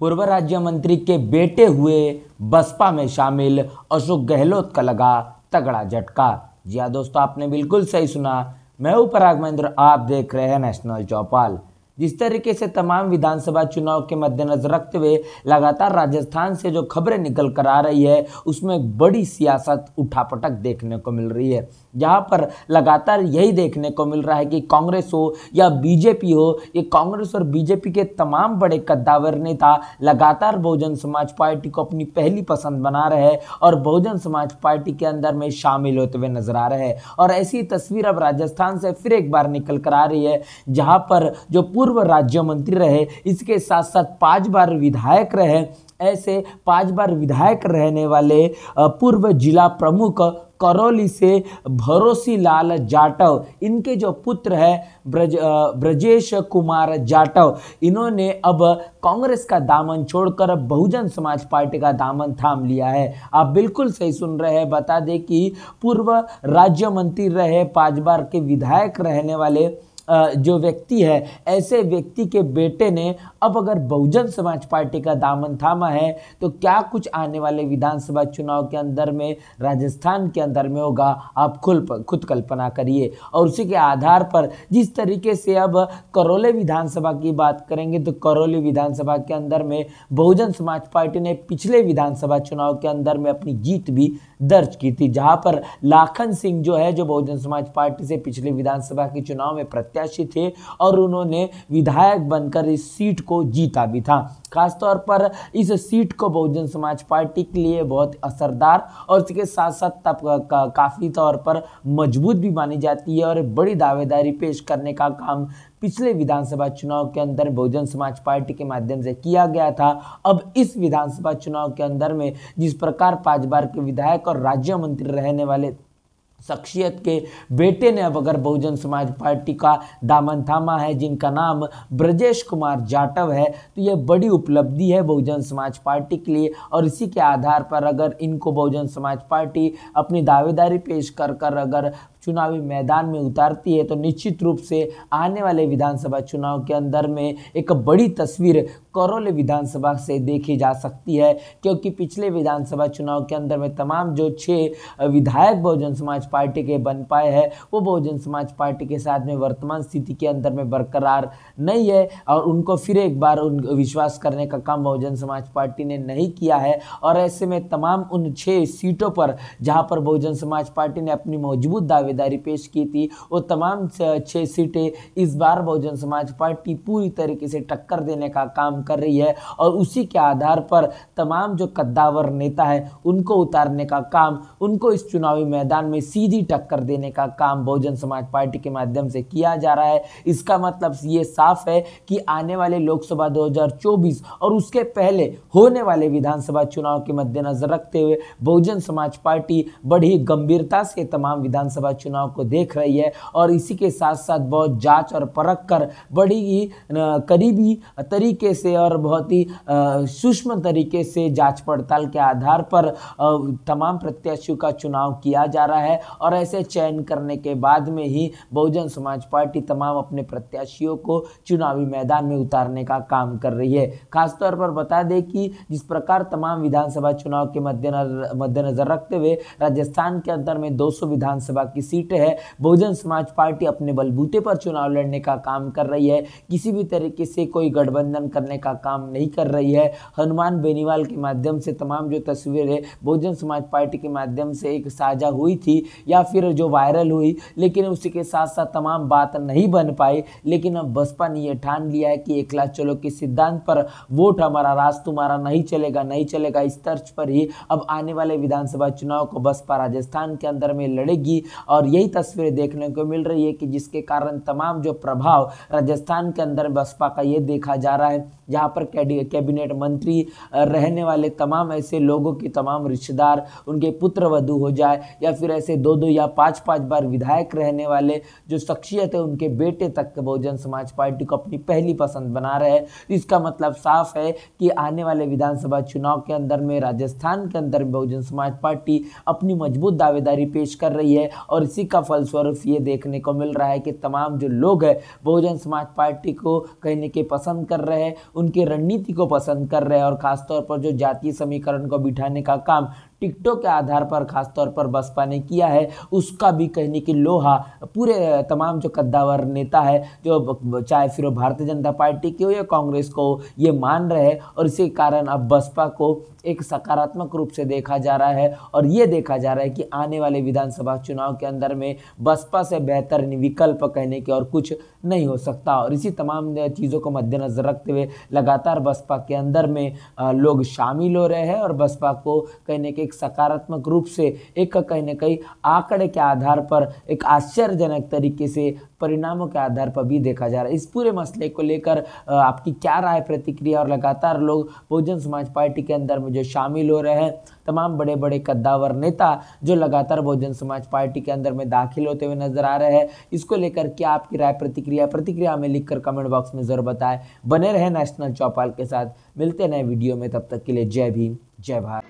पूर्व राज्य मंत्री के बेटे हुए बसपा में शामिल अशोक गहलोत का लगा तगड़ा झटका जी हाँ दोस्तों आपने बिल्कुल सही सुना मैं हूँ पराग महेंद्र आप देख रहे हैं नेशनल चौपाल जिस तरीके से तमाम विधानसभा चुनाव के मद्देनजर रखते हुए लगातार राजस्थान से जो खबरें निकल कर आ रही है उसमें बड़ी सियासत उठापटक देखने को मिल रही है जहाँ पर लगातार यही देखने को मिल रहा है कि कांग्रेस हो या बीजेपी हो ये कांग्रेस और बीजेपी के तमाम बड़े कद्दावर नेता लगातार बहुजन समाज पार्टी को अपनी पहली पसंद बना रहे हैं और बहुजन समाज पार्टी के अंदर में शामिल होते हुए नजर आ रहे हैं और ऐसी तस्वीर अब राजस्थान से फिर एक बार निकल कर आ रही है जहाँ पर जो पूर्व पूर्व राज्य मंत्री रहे इसके साथ साथ पांच बार विधायक रहे ऐसे पांच बार विधायक रहने वाले पूर्व जिला प्रमुख करौली से भरोसी लाल जाटव इनके जो पुत्र है ब्रज ब्रजेश कुमार जाटव इन्होंने अब कांग्रेस का दामन छोड़कर बहुजन समाज पार्टी का दामन थाम लिया है आप बिल्कुल सही सुन रहे हैं बता दें कि पूर्व राज्य मंत्री रहे पांच बार के विधायक रहने वाले जो व्यक्ति है ऐसे व्यक्ति के बेटे ने अब अगर बहुजन समाज पार्टी का दामन थामा है तो क्या कुछ आने वाले विधानसभा चुनाव के अंदर में राजस्थान के अंदर में होगा आप खुल खुद कल्पना करिए और उसी के आधार पर जिस तरीके से अब करौली विधानसभा की बात करेंगे तो करौली विधानसभा के अंदर में बहुजन समाज पार्टी ने पिछले विधानसभा चुनाव के अंदर में अपनी जीत भी दर्ज की थी जहाँ पर लाखन सिंह जो है जो बहुजन समाज पार्टी से पिछले विधानसभा के चुनाव में प्रति प्रत्याशी थे और उन्होंने विधायक बनकर इस सीट को जीता भी था खासतौर पर इस सीट को बहुजन समाज पार्टी के लिए बहुत असरदार और इसके साथ साथ तब का, का, काफ़ी तौर पर मजबूत भी मानी जाती है और बड़ी दावेदारी पेश करने का काम पिछले विधानसभा चुनाव के अंदर बहुजन समाज पार्टी के माध्यम से किया गया था अब इस विधानसभा चुनाव के अंदर में जिस प्रकार पाँच बार के विधायक और राज्य मंत्री रहने वाले शख्सियत के बेटे ने अब अगर बहुजन समाज पार्टी का दामन थामा है जिनका नाम ब्रजेश कुमार जाटव है तो यह बड़ी उपलब्धि है बहुजन समाज पार्टी के लिए और इसी के आधार पर अगर इनको बहुजन समाज पार्टी अपनी दावेदारी पेश कर कर अगर चुनावी मैदान में उतारती है तो निश्चित रूप से आने वाले विधानसभा चुनाव के अंदर में एक बड़ी तस्वीर करौल विधानसभा से देखी जा सकती है क्योंकि पिछले विधानसभा चुनाव के अंदर में तमाम जो छः विधायक बहुजन समाज पार्टी के बन पाए हैं वो बहुजन समाज पार्टी के साथ में वर्तमान स्थिति के अंदर में बरकरार नहीं है और उनको फिर एक बार उन विश्वास करने का काम बहुजन समाज पार्टी ने नहीं किया है और ऐसे में तमाम उन छः सीटों पर जहाँ पर बहुजन समाज पार्टी ने अपनी मौजूद दावे दावेदारी पेश की थी वो तमाम छः सीटें इस बार बहुजन समाज पार्टी पूरी तरीके से टक्कर देने का काम कर रही है और उसी के आधार पर तमाम जो कद्दावर नेता है उनको उतारने का काम उनको इस चुनावी मैदान में सीधी टक्कर देने का काम बहुजन समाज पार्टी के माध्यम से किया जा रहा है इसका मतलब ये साफ है कि आने वाले लोकसभा 2024 और उसके पहले होने वाले विधानसभा चुनाव के मद्देनजर रखते हुए बहुजन समाज पार्टी बड़ी गंभीरता से तमाम विधानसभा चुनाव को देख रही है और इसी के साथ साथ बहुत जांच और परख कर बड़ी ही करीबी तरीके से और बहुत ही सूक्ष्म तरीके से जांच पड़ताल के आधार पर तमाम प्रत्याशियों का चुनाव किया जा रहा है और ऐसे चयन करने के बाद में ही बहुजन समाज पार्टी तमाम अपने प्रत्याशियों को चुनावी मैदान में उतारने का काम कर रही है खासतौर पर बता दें कि जिस प्रकार तमाम विधानसभा चुनाव के मद्देनजर मद्देनजर रखते हुए राजस्थान के अंदर में 200 विधानसभा की सीट है बहुजन समाज पार्टी अपने बलबूते पर चुनाव लड़ने का काम कर रही है किसी भी तरीके से कोई गठबंधन करने का काम नहीं कर रही है हनुमान बेनीवाल के माध्यम से तमाम जो तस्वीरें बहुजन समाज पार्टी के माध्यम से एक साझा हुई थी या फिर जो वायरल हुई लेकिन उसी के साथ साथ तमाम बात नहीं बन पाई लेकिन अब बसपा ने यह ठान लिया है कि लाख चलो के सिद्धांत पर वोट हमारा राज तुम्हारा नहीं चलेगा नहीं चलेगा इस तर्ज पर ही अब आने वाले विधानसभा चुनाव को बसपा राजस्थान के अंदर में लड़ेगी और और यही तस्वीरें देखने को मिल रही है कि जिसके कारण तमाम जो प्रभाव राजस्थान के अंदर बसपा का ये देखा जा रहा है यहाँ पर कैबिनेट मंत्री रहने वाले तमाम ऐसे लोगों के तमाम रिश्तेदार उनके पुत्र वधु हो जाए या फिर ऐसे दो दो या पाँच पाँच बार विधायक रहने वाले जो शख्सियत है उनके बेटे तक बहुजन समाज पार्टी को अपनी पहली पसंद बना रहे हैं इसका मतलब साफ है कि आने वाले विधानसभा चुनाव के अंदर में राजस्थान के अंदर बहुजन समाज पार्टी अपनी मजबूत दावेदारी पेश कर रही है और इसी का फलस्वरूप ये देखने को मिल रहा है कि तमाम जो लोग हैं बहुजन समाज पार्टी को कहने के पसंद कर रहे हैं उनके रणनीति को पसंद कर रहे हैं और खासतौर पर जो जातीय समीकरण को बिठाने का काम टिकटों के आधार पर खासतौर पर बसपा ने किया है उसका भी कहने की लोहा पूरे तमाम जो कद्दावर नेता है जो चाहे फिर भारतीय जनता पार्टी की हो या कांग्रेस को ये मान रहे हैं और इसी कारण अब बसपा को एक सकारात्मक रूप से देखा जा रहा है और ये देखा जा रहा है कि आने वाले विधानसभा चुनाव के अंदर में बसपा से बेहतर विकल्प कहने के और कुछ नहीं हो सकता और इसी तमाम चीज़ों को मद्देनजर रखते हुए लगातार बसपा के अंदर में लोग शामिल हो रहे हैं और बसपा को कहने के एक सकारात्मक रूप से एक कहीं ना कहीं आंकड़े के आधार पर एक आश्चर्यजनक तरीके से परिणामों के आधार पर भी देखा जा रहा है इस पूरे मसले को लेकर आपकी क्या राय प्रतिक्रिया और लगातार लोग बहुजन समाज पार्टी के अंदर में जो शामिल हो रहे हैं तमाम बड़े बड़े कद्दावर नेता जो लगातार बहुजन समाज पार्टी के अंदर में दाखिल होते हुए नजर आ रहे हैं इसको लेकर क्या आपकी राय प्रतिक्रिया प्रतिक्रिया हमें लिखकर कमेंट बॉक्स में जरूर बताएं बने रहे नेशनल चौपाल के साथ मिलते नए वीडियो में तब तक के लिए जय भीम जय भारत